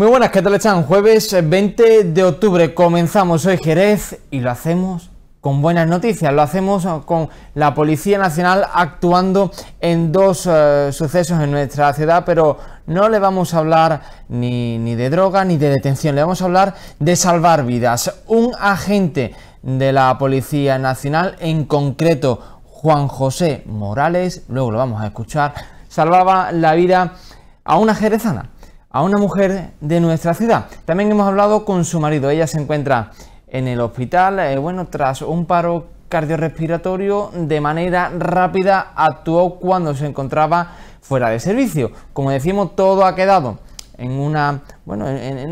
Muy buenas, ¿qué tal están? Jueves 20 eh, de octubre comenzamos hoy Jerez y lo hacemos con buenas noticias, lo hacemos eh, con la Policía Nacional actuando en dos eh, sucesos en nuestra ciudad, pero no le vamos a hablar ni, ni de droga ni de detención, le vamos a hablar de salvar vidas. Un agente de la Policía Nacional, en concreto Juan José Morales, luego lo vamos a escuchar, salvaba la vida a una jerezana a una mujer de nuestra ciudad. También hemos hablado con su marido. Ella se encuentra en el hospital, eh, bueno, tras un paro cardiorrespiratorio de manera rápida actuó cuando se encontraba fuera de servicio. Como decimos, todo ha quedado en una bueno en,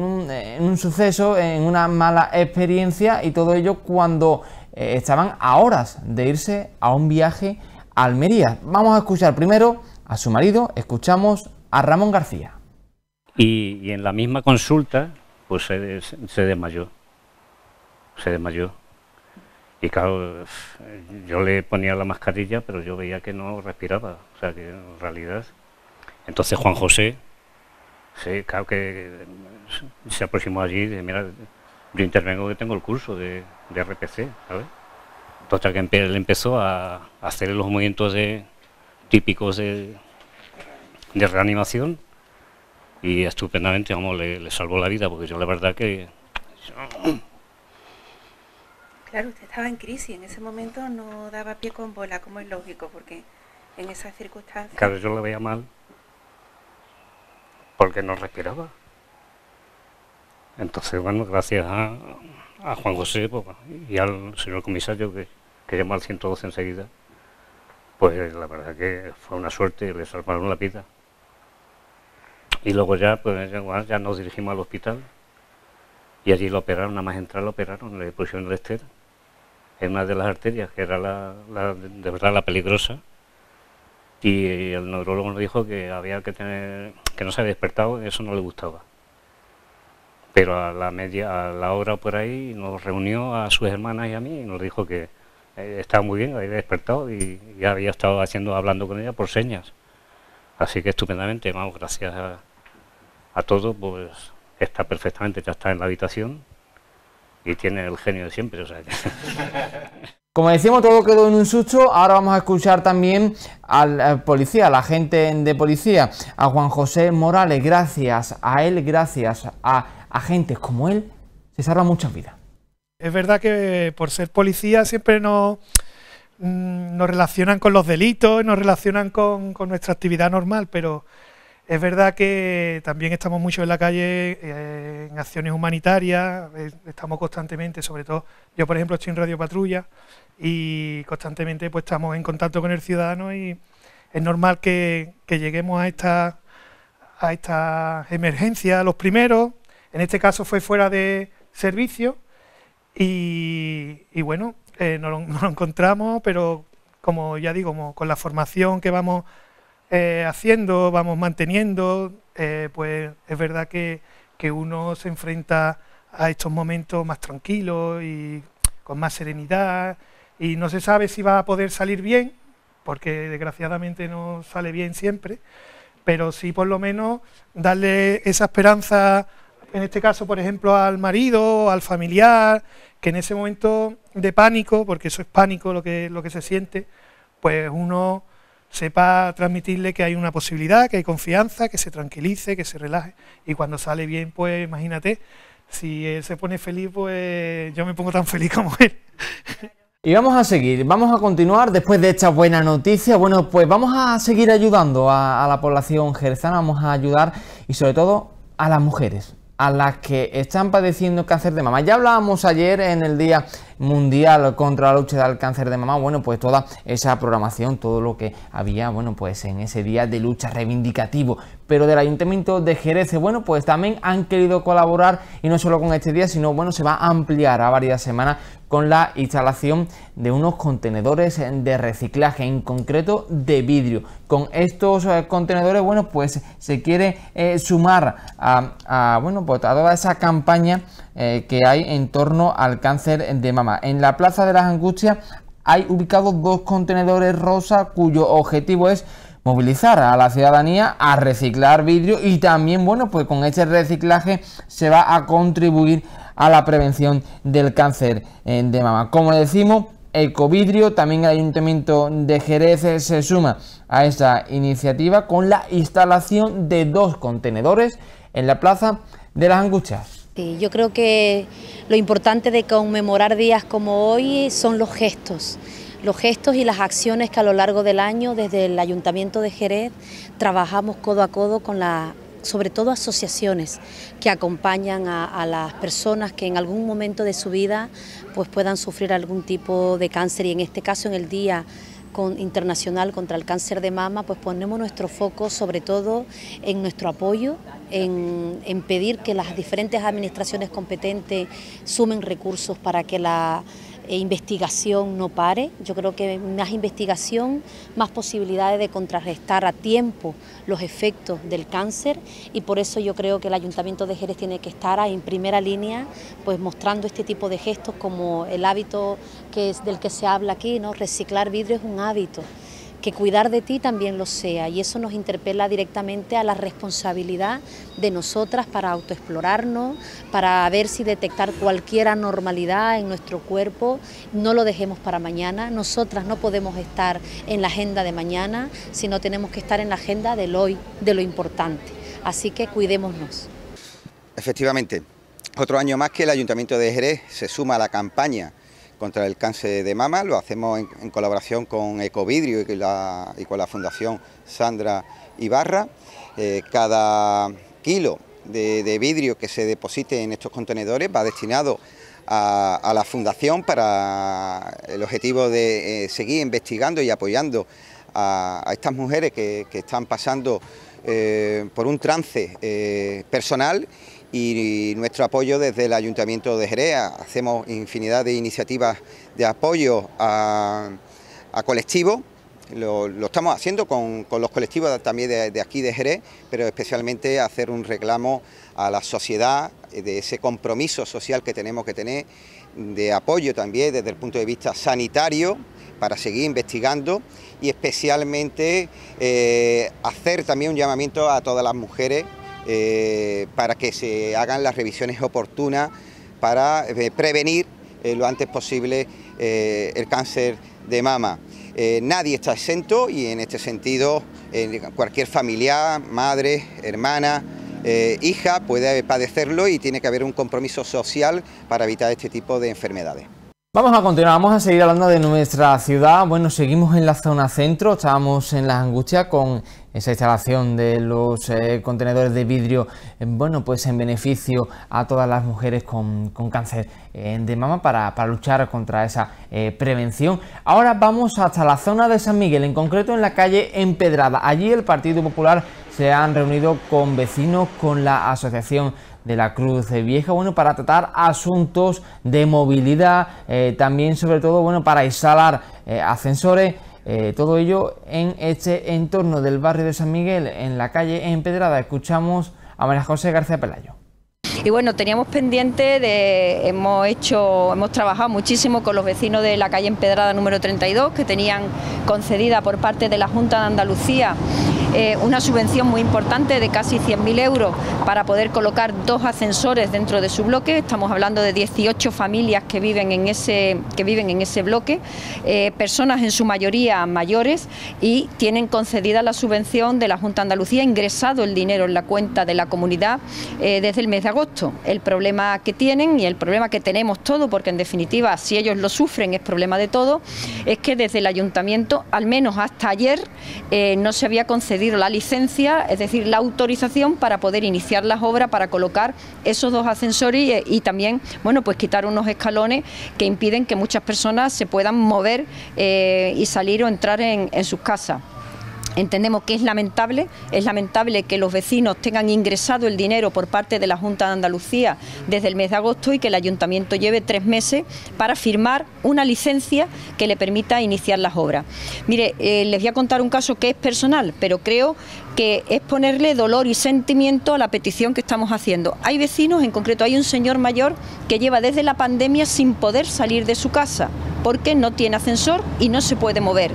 un, suceso, en una mala experiencia y todo ello cuando eh, estaban a horas de irse a un viaje a Almería. Vamos a escuchar primero a su marido, escuchamos a Ramón García. Y, en la misma consulta, pues se, desmayó. Se desmayó. Y claro, yo le ponía la mascarilla, pero yo veía que no respiraba. O sea, que en realidad. Entonces Juan José, sí, claro que se aproximó allí y dijo... mira, yo intervengo que tengo el curso de, de RPC, ¿sabes? Entonces que él empezó a hacer los movimientos de, típicos de reanimación y estupendamente, vamos, le, salvó la vida, porque yo la verdad que... Claro, usted estaba en crisis, en ese momento no daba pie con bola, como es lógico, porque en esas circunstancias... Claro, yo la veía mal, porque no respiraba. Entonces, bueno, gracias a, Juan José pues, y al señor comisario que, que llamó al 112 enseguida, pues la verdad que fue una suerte, le salvaron la vida. Y luego ya, pues ya nos dirigimos al hospital y allí lo operaron, nada más entrar lo operaron, le pusieron el estero en una de las arterias, que era la, de verdad la peligrosa. Y el neurólogo nos dijo que había que tener, que no se había despertado, eso no le gustaba. Pero a la media, a la hora por ahí, nos reunió a sus hermanas y a mí y nos dijo que eh, estaba muy bien, había despertado y, ya había estado haciendo, hablando con ella por señas. Así que estupendamente, vamos, gracias a, a todo, pues está perfectamente, ya está en la habitación y tiene el genio de siempre. Como decimos, todo quedó en un susto. Ahora vamos a escuchar también al, eh, policía, al agente de policía, a Juan José Morales. Gracias a él, gracias a agentes como él, se salvan muchas vidas. Es verdad que por ser policía siempre nos, mm, nos relacionan con los delitos, nos relacionan con nuestra actividad normal, pero es verdad que también estamos mucho en la calle eh, en acciones humanitarias, eh, estamos constantemente, sobre todo yo por ejemplo estoy en Radio Patrulla y constantemente pues estamos en contacto con el ciudadano y es normal que, lleguemos a estas a esta emergencia. los primeros, en este caso fue fuera de servicio y, bueno, eh, no, lo, encontramos, pero como ya digo, con la formación que vamos eh, haciendo, vamos manteniendo, eh, pues es verdad que, uno se enfrenta a estos momentos más tranquilos y con más serenidad y no se sabe si va a poder salir bien, porque desgraciadamente no sale bien siempre, pero sí por lo menos darle esa esperanza, en este caso por ejemplo al marido, al familiar, que en ese momento de pánico, porque eso es pánico lo que, lo que se siente, pues uno sepa transmitirle que hay una posibilidad, que hay confianza, que se tranquilice, que se relaje. Y cuando sale bien, pues imagínate, si él se pone feliz, pues yo me pongo tan feliz como él. Y vamos a seguir, vamos a continuar después de esta buena noticia. Bueno, pues vamos a seguir ayudando a, la población jerezana, vamos a ayudar y sobre todo a las mujeres, a las que están padeciendo cáncer de mama. Ya hablábamos ayer en el día mundial contra la lucha del cáncer de mamá, bueno, pues toda esa programación, todo lo que había, bueno, pues en ese día de lucha reivindicativo. Pero del Ayuntamiento de Jerez, bueno, pues también han querido colaborar y no solo con este día, sino, bueno, se va a ampliar a varias semanas con la instalación de unos contenedores de reciclaje, en concreto de vidrio. Con estos eh, contenedores, bueno, pues se quiere eh, sumar a, bueno, pues a toda esa campaña eh, que hay en torno al cáncer de mama. En la Plaza de las Angustias hay ubicados dos contenedores rosa cuyo objetivo es movilizar a la ciudadanía a reciclar vidrio y también, bueno, pues con ese reciclaje se va a contribuir a la prevención del cáncer eh, de mama. Como decimos decimos, Ecovidrio, también el Ayuntamiento de Jerez se suma a esta iniciativa con la instalación de dos contenedores en la Plaza de las Angustias. Sí, este, yo creo que lo importante de conmemorar días como hoy son los gestos, los gestos y las acciones que a lo largo del año desde el Ayuntamiento de Jerez trabajamos codo a codo con la sobre todo asociaciones que acompañan a, las personas que en algún momento de su vida pues puedan sufrir algún tipo de cáncer y en este caso en el día con, internacional contra el cáncer de mama, pues ponemos nuestro foco sobre todo en nuestro apoyo, en, en pedir que las diferentes administraciones competentes sumen recursos para que la e investigación no pare. Yo creo que más investigación, más posibilidades de contrarrestar a tiempo los efectos del cáncer y por eso yo creo que el Ayuntamiento de Jerez tiene que estar en primera línea pues mostrando este tipo de gestos como el hábito que es del que se habla aquí, ¿no? reciclar vidrio es un hábito que cuidar de ti también lo sea y eso nos interpela directamente a la responsabilidad de nosotras para autoexplorarnos, para ver si detectar cualquier anormalidad en nuestro cuerpo, no lo dejemos para mañana, nosotras no podemos estar en la agenda de mañana, sino tenemos que estar en la agenda del hoy, de lo importante, así que cuidémonos. Efectivamente, otro año más que el Ayuntamiento de Jerez se suma a la campaña contra el cáncer de mama, lo hacemos en, colaboración con Ecovidrio y, con la Fundación Sandra Ibarra. Eh, cada kilo de, vidrio que se deposite en estos contenedores va destinado a, la Fundación para el objetivo de eh, seguir investigando y apoyando a, estas mujeres que, están pasando eh, por un trance personal y nuestro apoyo desde el Ayuntamiento de Jerez. Hacemos infinidad de iniciativas de apoyo a, colectivos. Lo, estamos haciendo con, los colectivos también de, aquí de Jerez, pero especialmente hacer un reclamo a la sociedad de ese compromiso social que tenemos que tener, de apoyo también desde el punto de vista sanitario para seguir investigando y especialmente eh, hacer también un llamamiento a todas las mujeres eh, para que se hagan las revisiones oportunas para eh, prevenir eh, lo antes posible el cáncer de mama. nadie está exento y en este sentido cualquier familiar, madre, hermana, hija puede padecerlo y tiene que haber un compromiso social para evitar este tipo de enfermedades. Vamos a continuar, vamos a seguir hablando de nuestra ciudad. Bueno, seguimos en la zona centro, estábamos en la angustia con esa instalación de los eh, contenedores de vidrio, eh, bueno, pues en beneficio a todas las mujeres con, cáncer eh, de mama para, para, luchar contra esa prevención. Ahora vamos hasta la zona de San Miguel, en concreto en la calle Empedrada. Allí el Partido Popular se han reunido con vecinos, con la Asociación de la Cruz Vieja, bueno, para tratar asuntos de movilidad, también sobre todo, bueno, para instalar ascensores, eh, todo ello en este entorno del barrio de San Miguel, en la calle Empedrada. Escuchamos a María José García Pelayo. Y bueno, teníamos pendiente de, hemos hecho, hemos trabajado muchísimo con los vecinos de la calle Empedrada número 32, que tenían concedida por parte de la Junta de Andalucía eh, una subvención muy importante de casi 100.000 euros para poder colocar dos ascensores dentro de su bloque. Estamos hablando de 18 familias que viven en ese, que viven en ese bloque, eh, personas en su mayoría mayores y tienen concedida la subvención de la Junta Andalucía, ingresado el dinero en la cuenta de la comunidad eh, desde el mes de agosto. El problema que tienen y el problema que tenemos todo, porque en definitiva si ellos lo sufren es problema de todo, es que desde el ayuntamiento, al menos hasta ayer, no se había concedido la licencia, es decir, la autorización para poder iniciar las obras, para colocar esos dos ascensores y, también, bueno, pues quitar unos escalones que impiden que muchas personas se puedan mover eh, y salir o entrar en sus casas. Entendemos que es lamentable, es lamentable que los vecinos tengan ingresado el dinero por parte de la Junta de Andalucía desde el mes de agosto y que el ayuntamiento lleve tres meses para firmar una licencia que le permita iniciar las obras. Mire, eh, les voy a contar un caso que es personal, pero creo que es ponerle dolor y sentimiento a la petición que estamos haciendo. Hay vecinos, en concreto hay un señor mayor que lleva desde la pandemia sin poder salir de su casa porque no tiene ascensor y no se puede mover.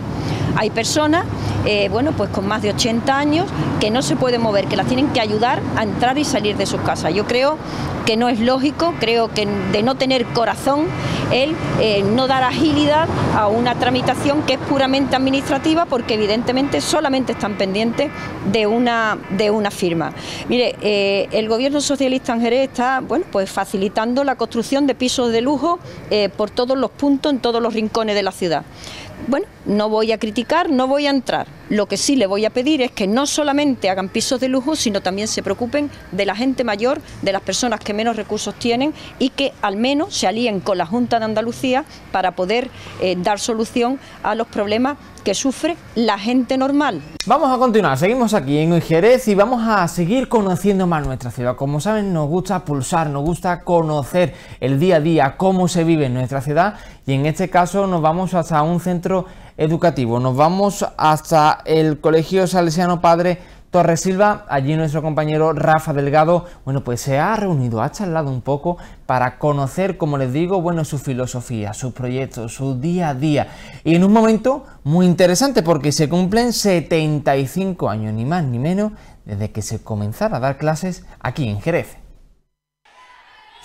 Hay personas eh, bueno, pues con más de 80 años, que no se puede mover, que la tienen que ayudar a entrar y salir de sus casas. Yo creo que no es lógico, creo que de no tener corazón el eh, no dar agilidad a una tramitación que es puramente administrativa porque evidentemente solamente están pendientes de una, de una firma. Mire, eh, el gobierno socialista en Jerez está bueno, pues facilitando la construcción de pisos de lujo por todos los puntos, en todos los rincones de la ciudad. Bueno, no voy a criticar, no voy a entrar. Lo que sí le voy a pedir es que no solamente hagan pisos de lujo, sino también se preocupen de la gente mayor, de las personas que menos recursos tienen y que al menos se alíen con la Junta de Andalucía para poder eh, dar solución a los problemas que sufre la gente normal. Vamos a continuar, seguimos aquí en Jerez y vamos a seguir conociendo más nuestra ciudad. Como saben, nos gusta pulsar, nos gusta conocer el día a día, cómo se vive en nuestra ciudad y en este caso nos vamos hasta un centro educativo. Nos vamos hasta el Colegio Salesiano Padre Torres Silva, allí nuestro compañero Rafa Delgado, bueno, pues se ha reunido, ha charlado un poco para conocer, como les digo, bueno, su filosofía, sus proyectos, su día a día. Y en un momento muy interesante porque se cumplen 75 años, ni más ni menos, desde que se comenzara a dar clases aquí en Jerez.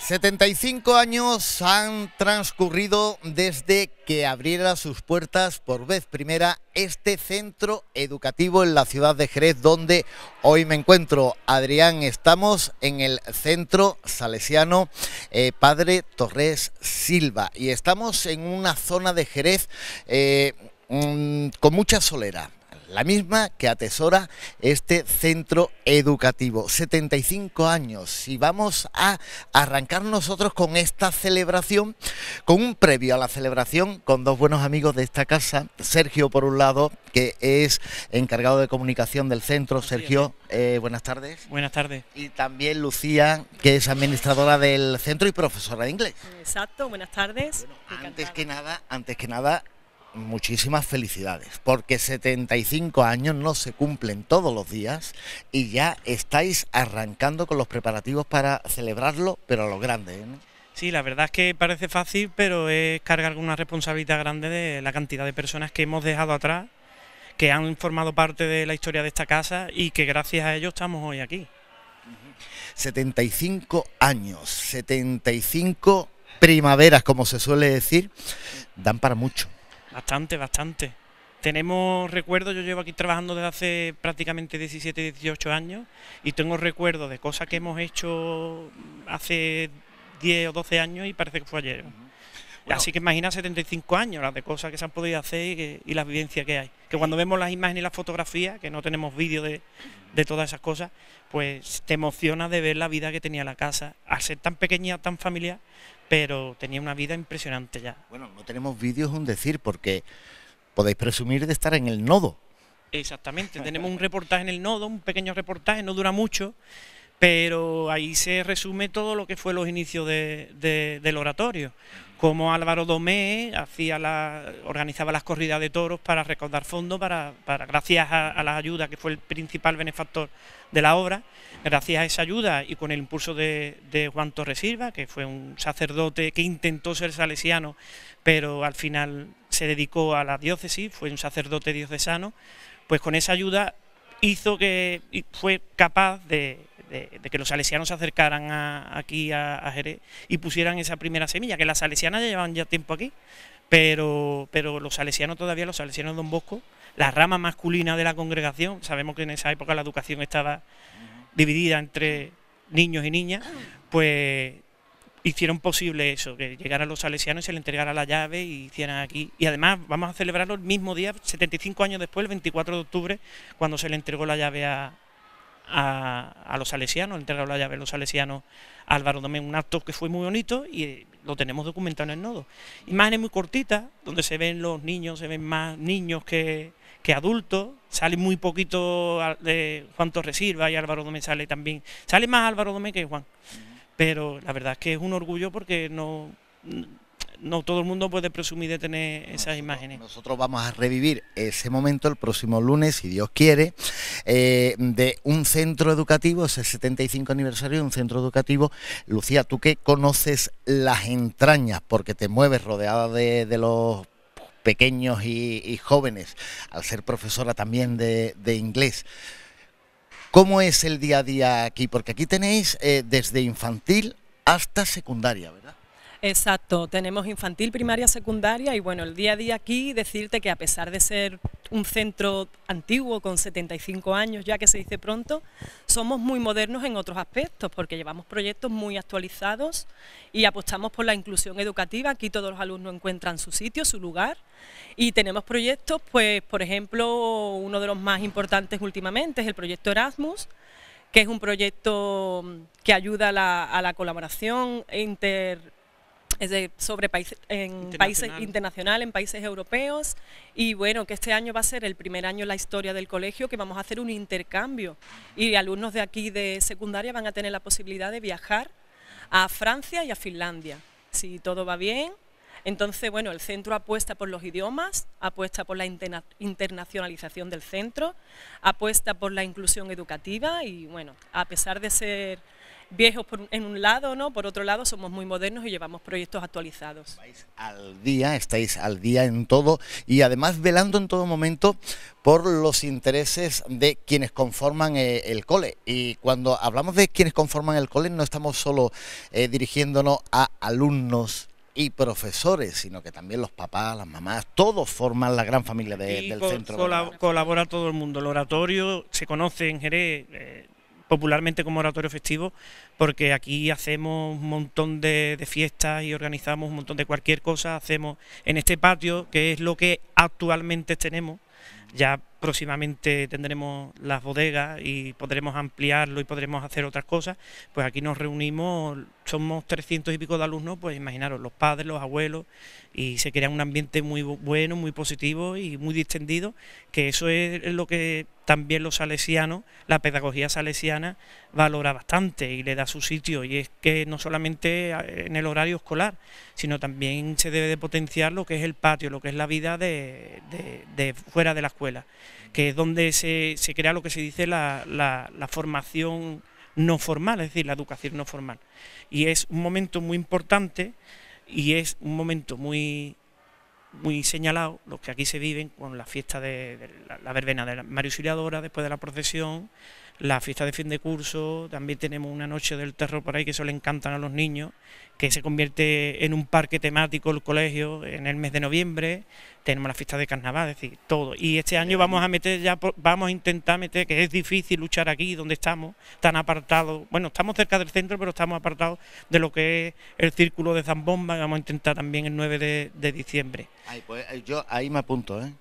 75 años han transcurrido desde que abriera sus puertas por vez primera este centro educativo en la ciudad de Jerez, donde hoy me encuentro. Adrián, estamos en el centro salesiano eh, Padre Torres Silva y estamos en una zona de Jerez eh, mm, con mucha solera la misma que atesora este centro educativo. 75 años y vamos a arrancar nosotros con esta celebración, con un previo a la celebración, con dos buenos amigos de esta casa. Sergio, por un lado, que es encargado de comunicación del centro. Sergio, ¿eh? Eh, buenas tardes. Buenas tardes. Y también Lucía, que es administradora del centro y profesora de inglés. Exacto, buenas tardes. antes que nada, antes que nada, muchísimas felicidades, porque 75 años no se cumplen todos los días y ya estáis arrancando con los preparativos para celebrarlo, pero a lo grande. ¿eh? Sí, la verdad es que parece fácil, pero es cargar con una responsabilidad grande de la cantidad de personas que hemos dejado atrás, que han formado parte de la historia de esta casa y que gracias a ellos estamos hoy aquí. 75 años, 75 primaveras, como se suele decir, dan para mucho. Bastante, bastante. Tenemos recuerdos, yo llevo aquí trabajando desde hace prácticamente 17, 18 años y tengo recuerdos de cosas que hemos hecho hace 10 o 12 años y parece que fue ayer. Así que imagina 75 años, las de cosas que se han podido hacer y, la vivencia que hay. Que cuando vemos las imágenes y las fotografías, que no tenemos vídeo de, todas esas cosas, pues te emociona de ver la vida que tenía la casa. Al ser tan pequeña, tan familiar, pero tenía una vida impresionante ya. Bueno, no tenemos vídeos, un decir, porque podéis presumir de estar en el nodo. Exactamente, tenemos un reportaje en el nodo, un pequeño reportaje, no dura mucho pero ahí se resume todo lo que fue los inicios del oratorio. ...como Álvaro Domé hacía la, organizaba las corridas de toros para recaudar fondos, para, gracias a, la ayuda... que fue el principal benefactor de la obra, gracias a esa ayuda y con el impulso de, Juan Torres que fue un sacerdote que intentó ser salesiano, pero al final se dedicó a la diócesis, fue un sacerdote diocesano, pues con esa ayuda hizo que fue capaz de, de, que los salesianos se acercaran aquí a, Jerez y pusieran esa primera semilla, que las salesianas ya llevan ya tiempo aquí, pero, pero los salesianos todavía, los salesianos de Don Bosco, la rama masculina de la congregación, sabemos que en esa época la educación estaba dividida entre niños y niñas, pues hicieron posible eso, que llegaran los salesianos y se le entregara la llave y hicieran aquí. Y además vamos a celebrarlo el mismo día, 75 años después, el 24 de octubre, cuando se le entregó la llave a, a, los salesianos, entrega la llave los salesianos Álvaro Domé, un acto que fue muy bonito y eh, lo tenemos documentado en el nodo. Imágenes muy cortitas, donde se ven los niños, se ven más niños que, que adultos, sale muy poquito de Juan Torres y Álvaro Domé sale también, sale más Álvaro Domé que Juan, pero la verdad es que es un orgullo porque no no todo el mundo puede presumir de tener esas imágenes. Nosotros vamos a revivir ese momento el próximo lunes, si Dios quiere, eh, de un centro educativo, es el 75 aniversario de un centro educativo. Lucía, tú que conoces las entrañas, porque te mueves rodeada de, los pequeños y, jóvenes, al ser profesora también de, de inglés. ¿Cómo es el día a día aquí? Porque aquí tenéis eh, desde infantil hasta secundaria, ¿verdad? Exacto, tenemos infantil, primaria, secundaria y bueno, el día a día aquí decirte que a pesar de ser un centro antiguo con 75 años ya que se dice pronto, somos muy modernos en otros aspectos porque llevamos proyectos muy actualizados y apostamos por la inclusión educativa, aquí todos los alumnos encuentran su sitio, su lugar y tenemos proyectos, pues por ejemplo, uno de los más importantes últimamente es el proyecto Erasmus, que es un proyecto que ayuda a la, a la colaboración inter es de, sobre en países internacionales, en países europeos. Y bueno, que este año va a ser el primer año en la historia del colegio que vamos a hacer un intercambio. Y alumnos de aquí de secundaria van a tener la posibilidad de viajar a Francia y a Finlandia, si todo va bien. Entonces, bueno, el centro apuesta por los idiomas, apuesta por la internacionalización del centro, apuesta por la inclusión educativa y, bueno, a pesar de ser viejos por, en un lado, ¿no? Por otro lado, somos muy modernos y llevamos proyectos actualizados. Estáis al día, estáis al día en todo y además velando en todo momento por los intereses de quienes conforman eh, el cole. Y cuando hablamos de quienes conforman el cole, no estamos solo eh, dirigiéndonos a alumnos y profesores, sino que también los papás, las mamás, todos forman la gran familia del centro. colabora todo el mundo. El oratorio se conoce en Jerez. Eh, popularmente como oratorio festivo, porque aquí hacemos un montón de, fiestas y organizamos un montón de cualquier cosa, hacemos en este patio, que es lo que actualmente tenemos, ya próximamente tendremos las bodegas y podremos ampliarlo y podremos hacer otras cosas, pues aquí nos reunimos, somos 300 y pico de alumnos, pues imaginaros, los padres, los abuelos, y se crea un ambiente muy bueno, muy positivo y muy distendido, que eso es lo que también los salesianos, la pedagogía salesiana valora bastante y le da su sitio, y es que no solamente eh, en el horario escolar, sino también se debe de potenciar lo que es el patio, lo que es la vida de fuera de la escuela que es donde se, se crea lo que se dice la, la, formación no formal, es decir, la educación no formal. Y es un momento muy importante y es un momento muy muy señalado los que aquí se viven con la fiesta de, la, verbena de la María después de la procesión, la fiesta de fin de curso, también tenemos una noche del terror por ahí que eso le encantan a los niños, que se convierte en un parque temático el colegio en el mes de noviembre, tenemos la fiesta de carnaval, es decir, todo. Y este año vamos a meter ya, vamos a intentar meter, que es difícil luchar aquí donde estamos, tan apartados, bueno, estamos cerca del centro, pero estamos apartados de lo que es el círculo de Zambomba, vamos a intentar también el 9 de, diciembre. pues yo ahí me apunto, ¿eh?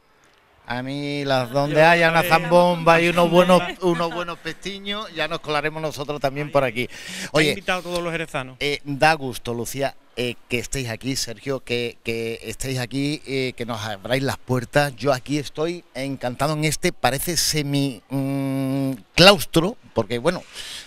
A mí, las ah, donde haya una zambomba y unos buenos, unos buenos pestiños, ya nos colaremos nosotros también por aquí. Oye, invitado todos los eh, da gusto, Lucía, eh, que estéis aquí, Sergio, que, que estéis aquí, eh, que nos abráis las puertas. Yo aquí estoy encantado en este, parece semi. Mm, claustro, porque bueno,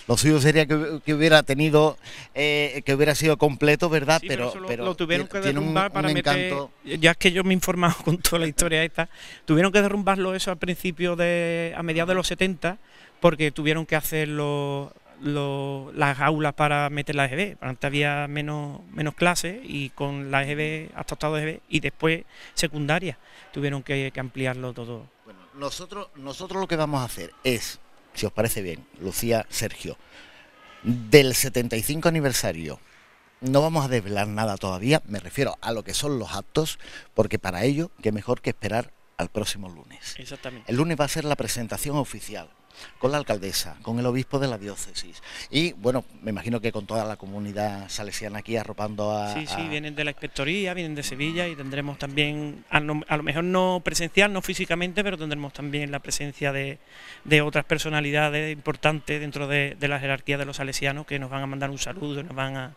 lo suyo sería que, hubiera tenido, eh, que hubiera sido completo, ¿verdad? pero, pero, lo, tuvieron que derrumbar para meter, Ya es que yo me he informado con toda la historia esta, tuvieron que derrumbarlo eso al principio de, a mediados de los 70, porque tuvieron que hacerlo las aulas para meter la EGB. Antes había menos, menos clases y con la EGB hasta octavo EGB e y después secundaria tuvieron que, ampliarlo todo. nosotros, nosotros lo que vamos a hacer es si os parece bien, Lucía, Sergio, del 75 aniversario. No vamos a desvelar nada todavía, me refiero a lo que son los actos, porque para ello, qué mejor que esperar al próximo lunes. Exactamente. El lunes va a ser la presentación oficial con la alcaldesa, con el obispo de la diócesis y bueno, me imagino que con toda la comunidad salesiana aquí arropando a... Sí, sí, vienen de la inspectoría, vienen de Sevilla y tendremos también, a, lo mejor no presencial, no físicamente, pero tendremos también la presencia de, otras personalidades importantes dentro de, la jerarquía de los salesianos que nos van a mandar un saludo, nos van a,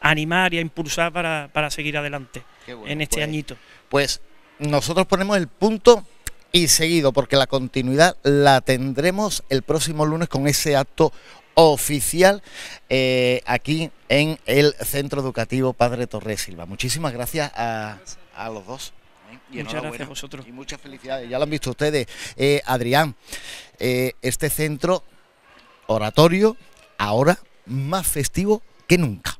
animar y a impulsar para, seguir adelante en este pues. añito. Pues nosotros ponemos el punto y seguido, porque la continuidad la tendremos el próximo lunes con ese acto oficial eh, aquí en el Centro Educativo Padre Torres Silva. Muchísimas gracias a, los dos. muchas gracias a vosotros. Y muchas felicidades. Ya lo han visto ustedes, eh, Adrián. Eh, este centro oratorio, ahora más festivo que nunca.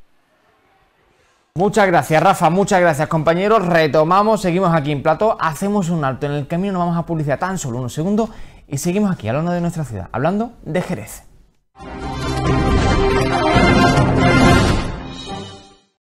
Muchas gracias, Rafa. Muchas gracias, compañeros. Retomamos, seguimos aquí en Plato. Hacemos un alto en el camino, no vamos a publicidad tan solo unos segundos y seguimos aquí, hablando de nuestra ciudad, hablando de Jerez.